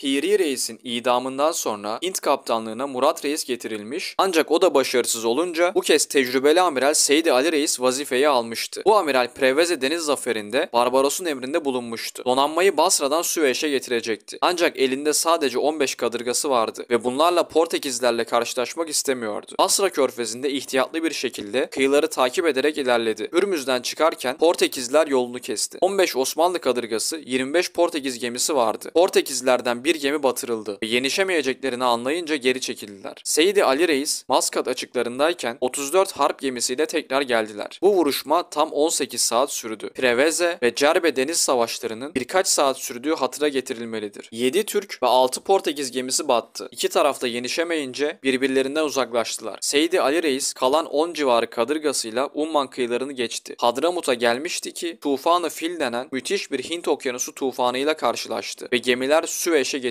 Piri Reis'in idamından sonra Hint kaptanlığına Murat Reis getirilmiş ancak o da başarısız olunca bu kez tecrübeli amiral Seydi Ali Reis vazifeyi almıştı. Bu amiral Preveze Deniz Zaferi'nde Barbaros'un emrinde bulunmuştu. Donanmayı Basra'dan Süveyş'e getirecekti. Ancak elinde sadece 15 kadırgası vardı ve bunlarla Portekizlerle karşılaşmak istemiyordu. Basra körfezinde ihtiyatlı bir şekilde kıyıları takip ederek ilerledi. Hürmüz'den çıkarken Portekizler yolunu kesti. 15 Osmanlı kadırgası, 25 Portekiz gemisi vardı. Portekizlerden bir bir gemi batırıldı. Yenişemeyeceklerini anlayınca geri çekildiler. Seydi Ali Reis Maskat açıklarındayken 34 harp gemisiyle tekrar geldiler. Bu vuruşma tam 18 saat sürdü. Preveze ve Cerbe deniz savaşlarının birkaç saat sürdüğü hatıra getirilmelidir. 7 Türk ve 6 Portekiz gemisi battı. İki tarafta yenişemeyince birbirlerinden uzaklaştılar. Seydi Ali Reis kalan 10 civarı kadırgasıyla Umman kıyılarını geçti. Hadramut'a gelmişti ki tufanı fil denen müthiş bir Hint okyanusu tufanıyla karşılaştı ve gemiler Süveyş'e